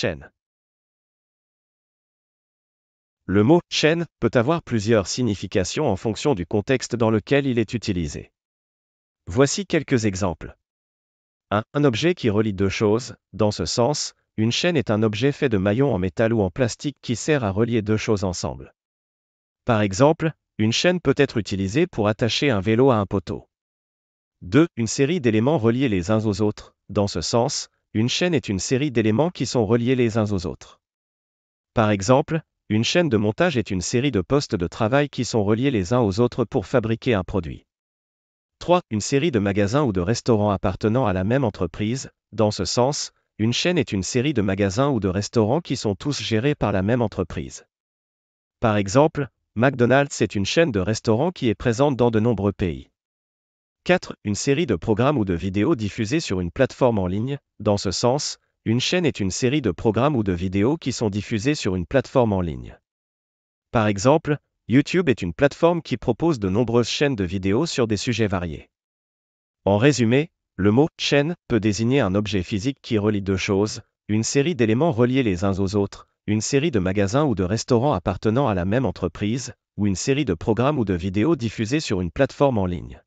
chaîne. Le mot chaîne peut avoir plusieurs significations en fonction du contexte dans lequel il est utilisé. Voici quelques exemples. 1. Un objet qui relie deux choses, dans ce sens, une chaîne est un objet fait de maillons en métal ou en plastique qui sert à relier deux choses ensemble. Par exemple, une chaîne peut être utilisée pour attacher un vélo à un poteau. 2. Une série d'éléments reliés les uns aux autres, dans ce sens, une chaîne est une série d'éléments qui sont reliés les uns aux autres. Par exemple, une chaîne de montage est une série de postes de travail qui sont reliés les uns aux autres pour fabriquer un produit. 3. Une série de magasins ou de restaurants appartenant à la même entreprise. Dans ce sens, une chaîne est une série de magasins ou de restaurants qui sont tous gérés par la même entreprise. Par exemple, McDonald's est une chaîne de restaurants qui est présente dans de nombreux pays. 4. Une série de programmes ou de vidéos diffusées sur une plateforme en ligne. Dans ce sens, une chaîne est une série de programmes ou de vidéos qui sont diffusés sur une plateforme en ligne. Par exemple, YouTube est une plateforme qui propose de nombreuses chaînes de vidéos sur des sujets variés. En résumé, le mot chaîne peut désigner un objet physique qui relie deux choses, une série d'éléments reliés les uns aux autres, une série de magasins ou de restaurants appartenant à la même entreprise, ou une série de programmes ou de vidéos diffusées sur une plateforme en ligne.